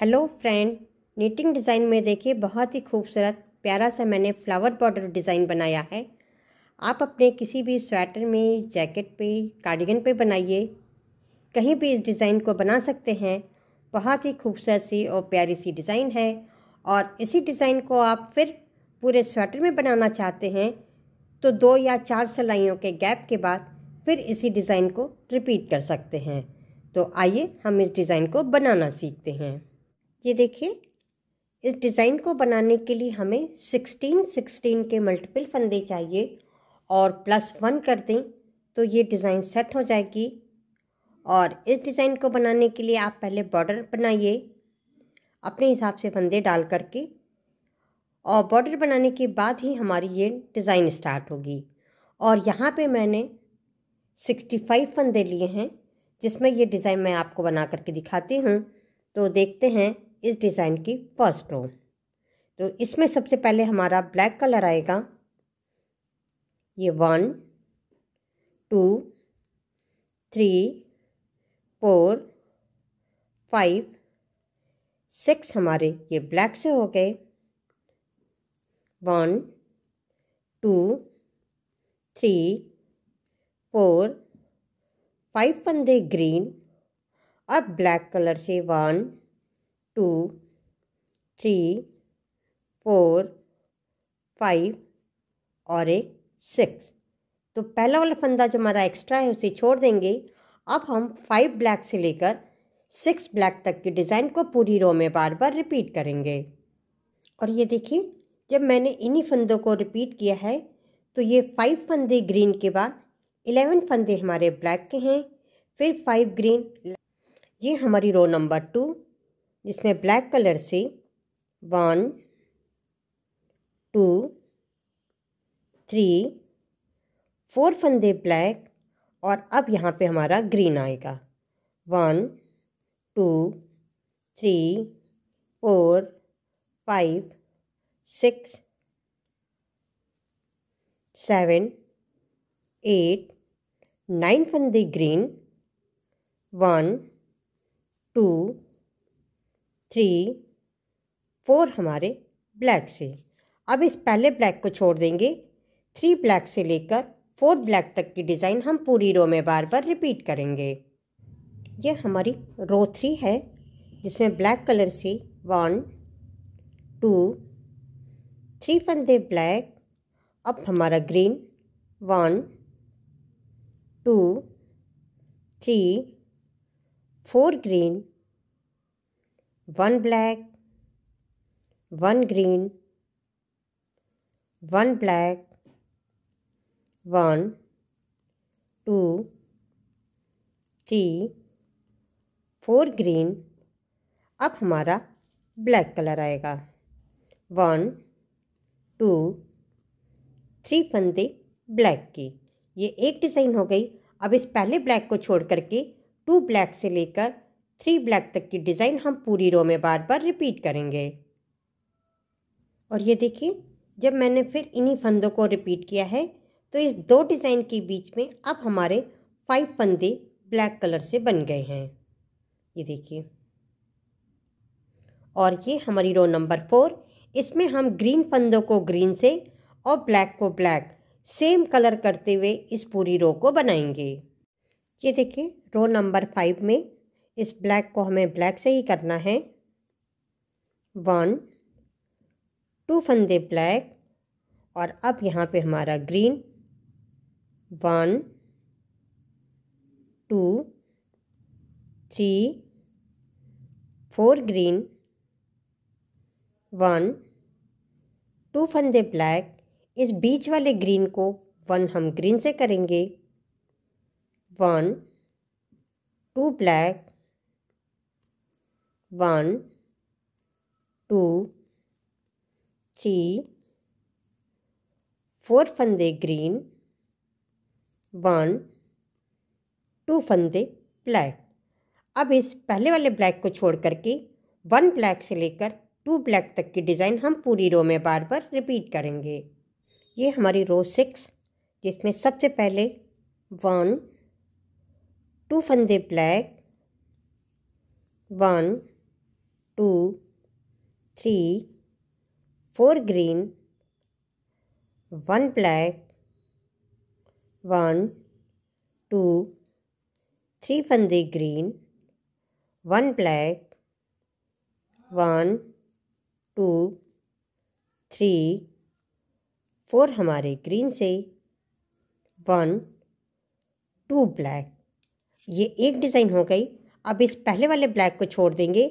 hello friend knitting design में देखिए बहुत ही खूबसूरत प्यारा सा मैंने फ्लावर बॉर्डर डिज़ाइन बनाया है आप अपने किसी भी स्वेटर में जैकेट पे कार्डिगन पे बनाइए कहीं भी इस डिज़ाइन को बना सकते हैं बहुत ही खूबसूरत सी और प्यारी सी डिज़ाइन है और इसी डिज़ाइन को आप फिर पूरे स्वेटर में बनाना चाहते हैं तो दो या चार सिलाइयों के गैप के बाद फिर इसी डिज़ाइन को रिपीट कर सकते हैं तो आइए हम इस डिज़ाइन को बनाना सीखते हैं ये देखिए इस डिज़ाइन को बनाने के लिए हमें सिक्सटीन सिक्सटीन के मल्टीपल फंदे चाहिए और प्लस वन कर दें तो ये डिज़ाइन सेट हो जाएगी और इस डिज़ाइन को बनाने के लिए आप पहले बॉर्डर बनाइए अपने हिसाब से फंदे डाल करके और बॉर्डर बनाने के बाद ही हमारी ये डिज़ाइन स्टार्ट होगी और यहाँ पे मैंने सिक्सटी फाइव फंदे लिए हैं जिसमें ये डिज़ाइन मैं आपको बना करके दिखाती हूँ तो देखते हैं इस डिज़ाइन की फर्स्ट रो तो इसमें सबसे पहले हमारा ब्लैक कलर आएगा ये one two three four five six हमारे ये ब्लैक से हो गए one two three four five पंदे ग्रीन अब ब्लैक कलर से one two three four five और एक सिक्स तो पहला वाला फंदा जो हमारा एक्स्ट्रा है उसे छोड़ देंगे अब हम फाइव ब्लैक से लेकर सिक्स ब्लैक तक की डिज़ाइन को पूरी रो में बार बार रिपीट करेंगे और ये देखिए जब मैंने इन्हीं फंदों को रिपीट किया है तो ये फाइव फंदे ग्रीन के बाद इलेवन फंदे हमारे ब्लैक के हैं फिर फाइव ग्रीन ये हमारी रो नंबर टू जिसमें ब्लैक कलर से वन टू थ्री फोर फंदे ब्लैक और अब यहाँ पे हमारा ग्रीन आएगा one two three four five six seven eight nine फंदे green one two three four हमारे ब्लैक से अब इस पहले ब्लैक को छोड़ देंगे थ्री ब्लैक से लेकर फोर ब्लैक तक की डिज़ाइन हम पूरी रो में बार बार रिपीट करेंगे ये हमारी रो थ्री है जिसमें ब्लैक कलर से वन टू थ्री फंदे ब्लैक अब हमारा green one two three four green one black one green one black one two three four green अब हमारा ब्लैक कलर आएगा वन टू थ्री फंदे ब्लैक की ये एक डिज़ाइन हो गई अब इस पहले ब्लैक को छोड़ करके टू ब्लैक से लेकर थ्री ब्लैक तक की डिज़ाइन हम पूरी रो में बार बार रिपीट करेंगे और ये देखिए जब मैंने फिर इन्हीं फंदों को रिपीट किया है तो इस दो डिज़ाइन के बीच में अब हमारे फाइव फंदे ब्लैक कलर से बन गए हैं ये देखिए और ये हमारी रो नंबर फोर इसमें हम ग्रीन फंदों को ग्रीन से और ब्लैक को ब्लैक सेम कलर करते हुए इस पूरी रो को बनाएंगे ये देखिए रो नंबर फाइव में इस ब्लैक को हमें ब्लैक से ही करना है वन टू फंदे ब्लैक और अब यहाँ पे हमारा green one two three four green one two फंदे ब्लैक इस बीच वाले ग्रीन को वन हम ग्रीन से करेंगे one two black one two three four फंदे ग्रीन वन टू फंदे ब्लैक अब इस पहले वाले ब्लैक को छोड़ करके वन ब्लैक से लेकर टू ब्लैक तक की डिज़ाइन हम पूरी रो में बार बार रिपीट करेंगे ये हमारी रो सिक्स जिसमें सबसे पहले वन टू फंदे black one two three four green one black one two three फंदे green one black one two three four हमारे ग्रीन से वन टू ब्लैक ये एक डिज़ाइन हो गई अब इस पहले वाले ब्लैक को छोड़ देंगे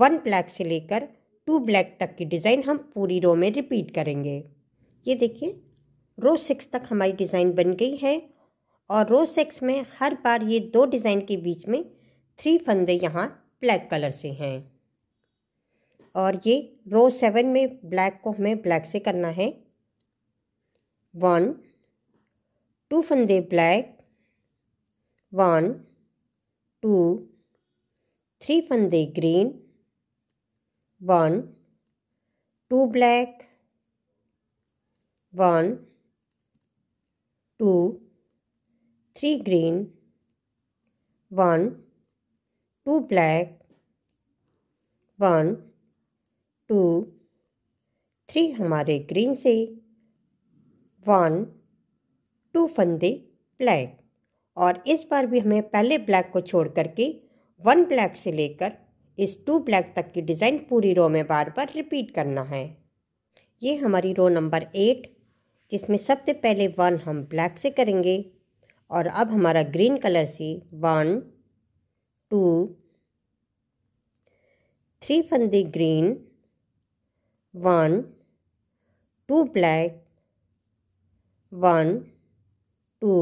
वन ब्लैक से लेकर टू ब्लैक तक की डिज़ाइन हम पूरी रो में रिपीट करेंगे ये देखिए रो सिक्स तक हमारी डिज़ाइन बन गई है और रो सिक्स में हर बार ये दो डिज़ाइन के बीच में थ्री फंदे यहाँ ब्लैक कलर से हैं और ये रो सेवन में ब्लैक को हमें ब्लैक से करना है वन टू फंदे ब्लैक वन टू थ्री फंदे green one two black one two three green one two black one two three हमारे ग्रीन से वन टू फंदे ब्लैक और इस बार भी हमें पहले ब्लैक को छोड़ करके वन ब्लैक से लेकर इस टू ब्लैक तक की डिज़ाइन पूरी रो में बार बार रिपीट करना है ये हमारी रो नंबर एट जिसमें सबसे पहले वन हम ब्लैक से करेंगे और अब हमारा ग्रीन कलर से वन टू थ्री फंदी green one two black one two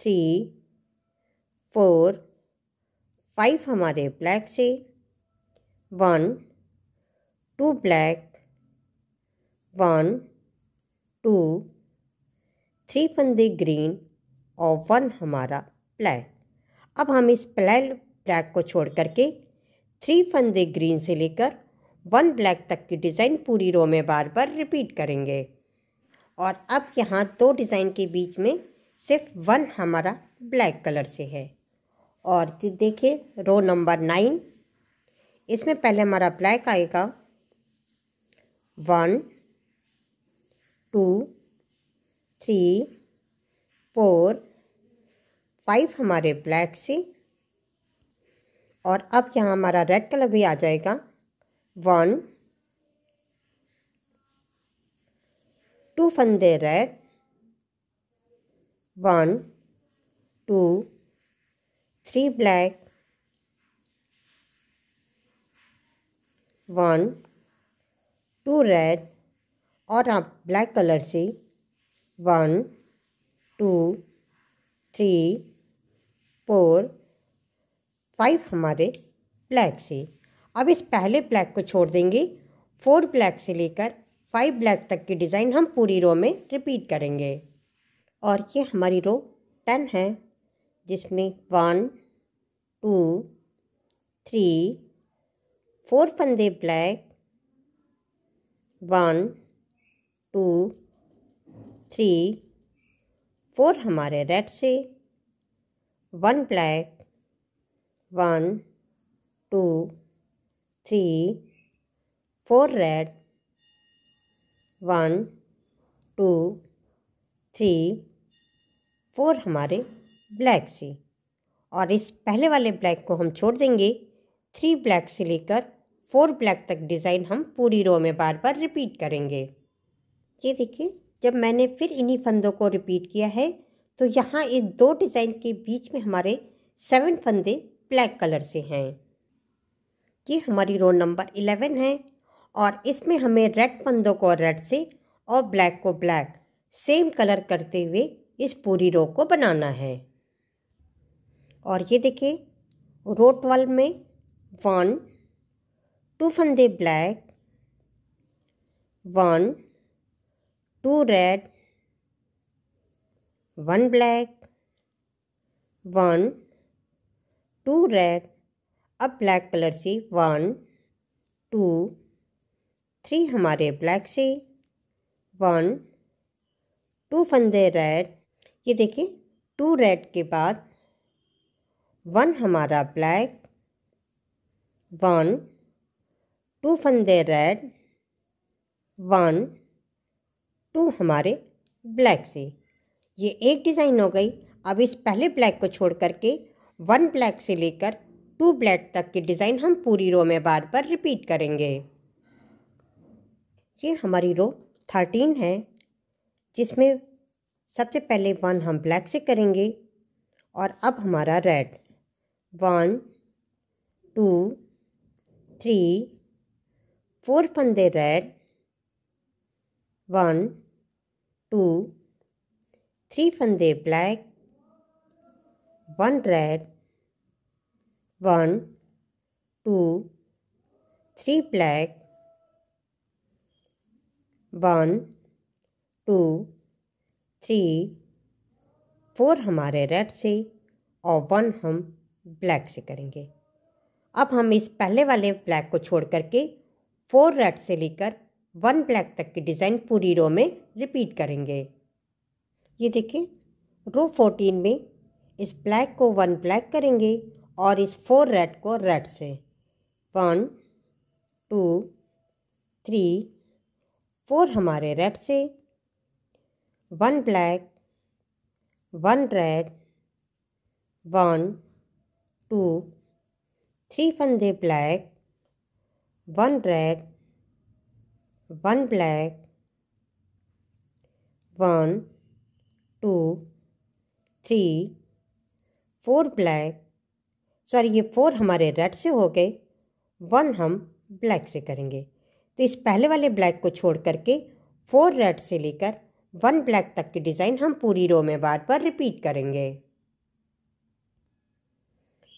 three four five हमारे ब्लैक से one two black one two three फंदे ग्रीन और वन हमारा ब्लैक अब हम इस प्लैल ब्लैक को छोड़ करके थ्री फंदे ग्रीन से लेकर वन ब्लैक तक की डिज़ाइन पूरी रो में बार बार रिपीट करेंगे और अब यहाँ दो डिज़ाइन के बीच में सिर्फ वन हमारा ब्लैक कलर से है और देखिए रो नंबर नाइन इसमें पहले हमारा ब्लैक आएगा one two three four five हमारे ब्लैक से और अब यहाँ हमारा रेड कलर भी आ जाएगा वन टू फंदे red one two three black, one, two red और आप ब्लैक कलर से one two three four five हमारे ब्लैक से अब इस पहले ब्लैक को छोड़ देंगे फोर ब्लैक से लेकर फाइव ब्लैक तक की डिज़ाइन हम पूरी रो में रिपीट करेंगे और ये हमारी रो टेन है जिसमें वन टू थ्री फोर फंदे black one two three four हमारे रेड से one black one two three four red one two three four हमारे ब्लैक से और इस पहले वाले ब्लैक को हम छोड़ देंगे थ्री ब्लैक से लेकर फोर ब्लैक तक डिज़ाइन हम पूरी रो में बार बार रिपीट करेंगे ये देखिए जब मैंने फिर इन्हीं फंदों को रिपीट किया है तो यहाँ इस दो डिज़ाइन के बीच में हमारे सेवन फंदे ब्लैक कलर से हैं ये हमारी रो नंबर इलेवन है और इसमें हमें रेड फंदों को रेड से और ब्लैक को ब्लैक सेम कलर करते हुए इस पूरी रो को बनाना है और ये देखिए रोट वाल में वन टू फंदे black one two red one black one two red अब ब्लैक कलर से वन टू थ्री हमारे ब्लैक से वन टू फंदे रेड ये देखिए टू रेड के बाद वन हमारा ब्लैक वन टू फंदे रेड वन टू हमारे ब्लैक से ये एक डिज़ाइन हो गई अब इस पहले ब्लैक को छोड़ करके वन ब्लैक से लेकर टू ब्लैक तक की डिज़ाइन हम पूरी रो में बार बार रिपीट करेंगे ये हमारी रो थर्टीन है जिसमें सबसे पहले वन हम ब्लैक से करेंगे और अब हमारा red one two three four फंदे रेड वन टू थ्री फंदे black one red one two three black one two three four हमारे रेड से और वन हम ब्लैक से करेंगे अब हम इस पहले वाले ब्लैक को छोड़ करके फोर रेड से लेकर वन ब्लैक तक की डिज़ाइन पूरी रो में रिपीट करेंगे ये देखिए रो फोर्टीन में इस ब्लैक को वन ब्लैक करेंगे और इस फोर रेड को रेड से वन टू थ्री फोर हमारे रेड से one black one red one two three फंदे black one red one black one two three four black sorry ये फोर हमारे रेड से हो गए वन हम ब्लैक से करेंगे तो इस पहले वाले ब्लैक को छोड़ करके फोर रेड से लेकर वन ब्लैक तक की डिज़ाइन हम पूरी रो में बार बार रिपीट करेंगे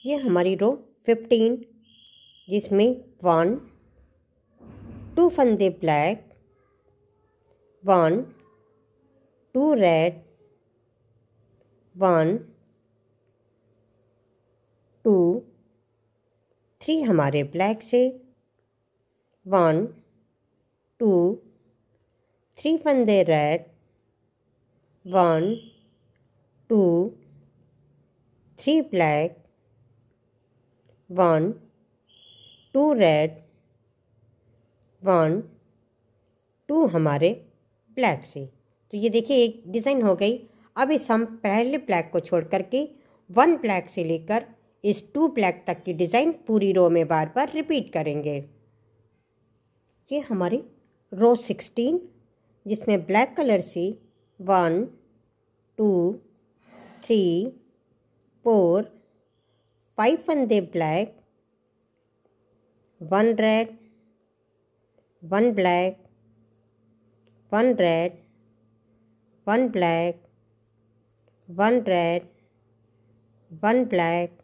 ये हमारी रो फिफ्टीन जिसमें वन टू फंदे black one two red one two three हमारे ब्लैक से वन टू थ्री फंदे red one two three black one two red one two हमारे ब्लैक से तो ये देखिए एक डिज़ाइन हो गई अब इस हम पहले ब्लैक को छोड़ करके वन ब्लैक से लेकर इस टू ब्लैक तक की डिज़ाइन पूरी रो में बार बार रिपीट करेंगे ये हमारी रो सिक्सटीन जिसमें ब्लैक कलर से one two three four five one दे black one red one black one red one black one red one black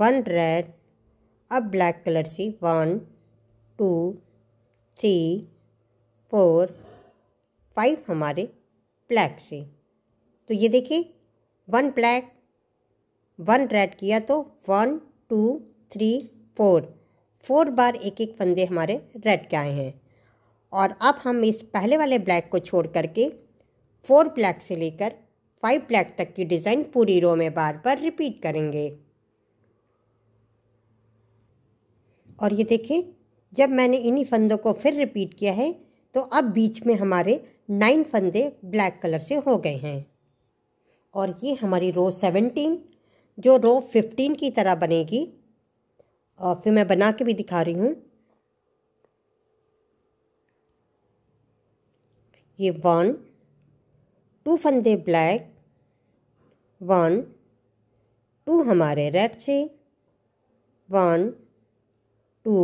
one red अब ब्लैक कलर से one two three four five हमारे black से तो ये देखिए one black one red किया तो one two three four four बार एक एक फंदे हमारे रेड के आए हैं और अब हम इस पहले वाले ब्लैक को छोड़ करके फोर ब्लैक से लेकर फाइव ब्लैक तक की डिज़ाइन पूरी रो में बार बार रिपीट करेंगे और ये देखें जब मैंने इन्हीं फंदों को फिर रिपीट किया है तो अब बीच में हमारे नाइन फंदे ब्लैक कलर से हो गए हैं और ये हमारी रो सेवेंटीन जो रो फिफ्टीन की तरह बनेगी और फिर मैं बना के भी दिखा रही हूँ ये वन टू फंदे ब्लैक वन टू हमारे रेड से वन टू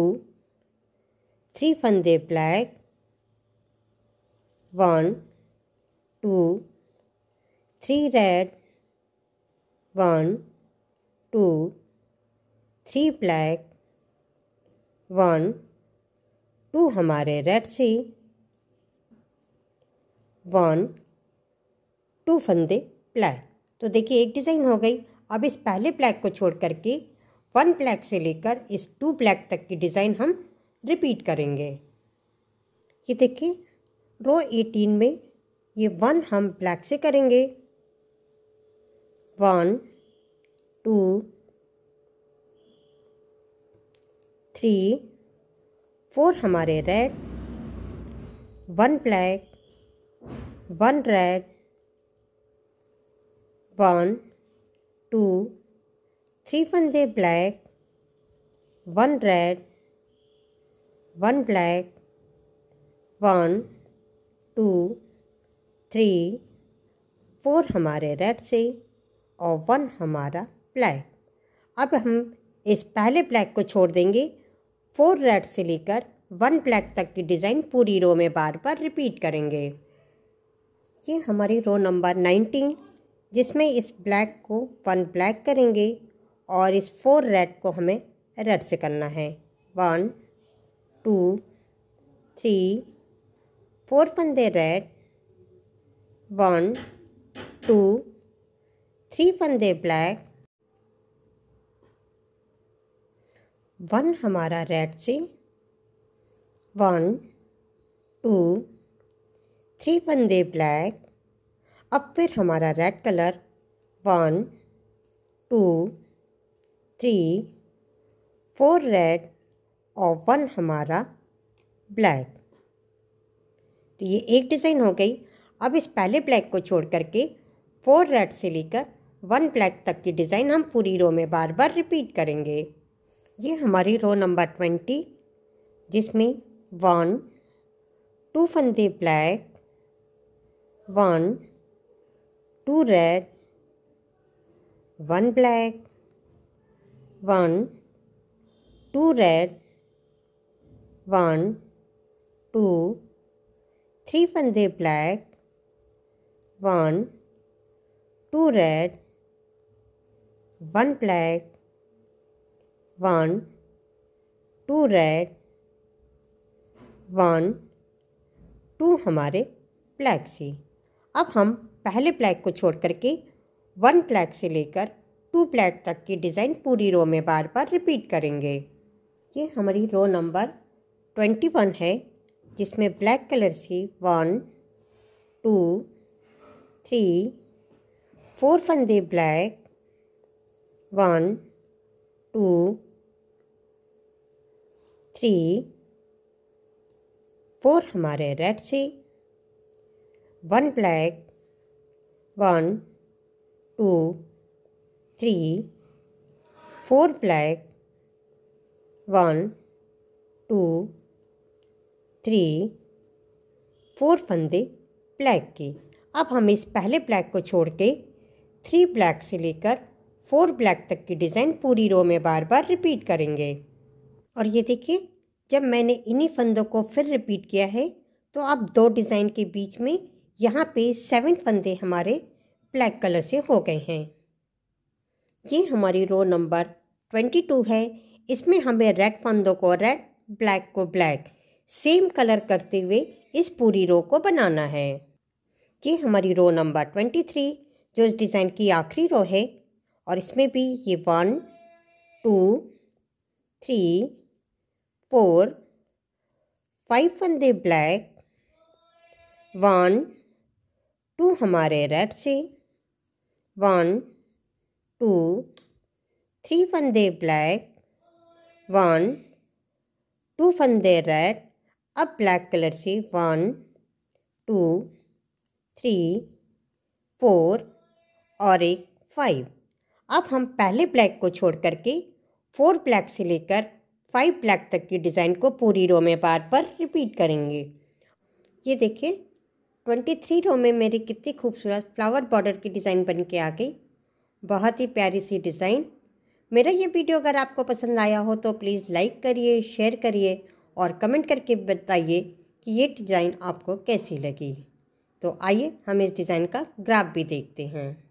थ्री फंदे black one two three red one two three black one two हमारे रेड सी वन टू फंदे ब्लैक तो देखिए एक डिज़ाइन हो गई अब इस पहले ब्लैक को छोड़ करके वन ब्लैक से लेकर इस टू ब्लैक तक की डिज़ाइन हम रिपीट करेंगे ये देखिए रो एटीन में ये वन हम ब्लैक से करेंगे वन टू थ्री फोर हमारे red one black one red one two three one दे black one red one black one two three four हमारे रेड से और वन हमारा ब्लैक अब हम इस पहले ब्लैक को छोड़ देंगे फोर रेड से लेकर वन ब्लैक तक की डिज़ाइन पूरी रो में बार बार रिपीट करेंगे ये हमारी रो नंबर नाइनटीन जिसमें इस ब्लैक को वन ब्लैक करेंगे और इस फोर रेड को हमें रेड से करना है वन टू थ्री फोर फंदे रेड वन टू थ्री फंदे ब्लैक वन हमारा रेड से वन टू थ्री बंदे ब्लैक अब फिर हमारा red colour one two three four red और वन हमारा ब्लैक तो ये एक डिज़ाइन हो गई अब इस पहले ब्लैक को छोड़ करके फोर रेड से लेकर वन ब्लैक तक की डिज़ाइन हम पूरी रो में बार बार रिपीट करेंगे ये हमारी रो नंबर ट्वेंटी जिसमें वन टू फंदे black one two red one black one two red one two three फंदे black one two red one black one two red one two हमारे फ्लैग से अब हम पहले फ्लैग को छोड़ करके वन फ्लैग से लेकर टू फ्लैग तक की डिज़ाइन पूरी रो में बार बार रिपीट करेंगे ये हमारी रो नंबर ट्वेंटी वन है जिसमें ब्लैक कलर से वन टू थ्री फोर फंदे black one two three four हमारे रेड सी one black one two three four black one two three four फंदे ब्लैक के अब हम इस पहले ब्लैक को छोड़ के थ्री ब्लैक से लेकर फोर ब्लैक तक की डिज़ाइन पूरी रो में बार बार रिपीट करेंगे और ये देखिए जब मैंने इन्हीं फंदों को फिर रिपीट किया है तो अब दो डिज़ाइन के बीच में यहाँ पे सेवन फंदे हमारे ब्लैक कलर से हो गए हैं ये हमारी रो नंबर ट्वेंटी टू है इसमें हमें रेड फंदों को रेड ब्लैक को ब्लैक सेम कलर करते हुए इस पूरी रो को बनाना है ये हमारी रो नंबर ट्वेंटी थ्री जो इस डिज़ाइन की आखिरी रो है और इसमें भी ये one two three four five on the black, one two हमारे रेड से one two three on the black, one 2 on the red, अब ब्लैक कलर से वन टू थ्री फोर और एक फाइव अब हम पहले ब्लैक को छोड़ करके फोर ब्लैक से लेकर फाइव ब्लैक तक की डिज़ाइन को पूरी रो में बार बार रिपीट करेंगे ये देखिए ट्वेंटी थ्री रो में मेरी कितनी खूबसूरत फ्लावर बॉर्डर की डिज़ाइन बन के आ गई बहुत ही प्यारी सी डिज़ाइन मेरा ये वीडियो अगर आपको पसंद आया हो तो प्लीज़ लाइक करिए शेयर करिए और कमेंट करके बताइए कि ये डिज़ाइन आपको कैसी लगी तो आइए हम इस डिज़ाइन का ग्राफ भी देखते हैं